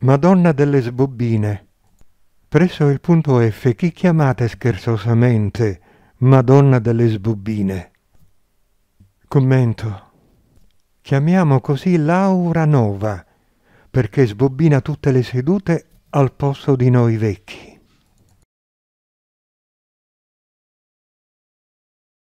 Madonna delle sbobbine. Presso il punto F chi chiamate scherzosamente Madonna delle sbobbine? Commento. Chiamiamo così Laura Nova perché sbobbina tutte le sedute al posto di noi vecchi.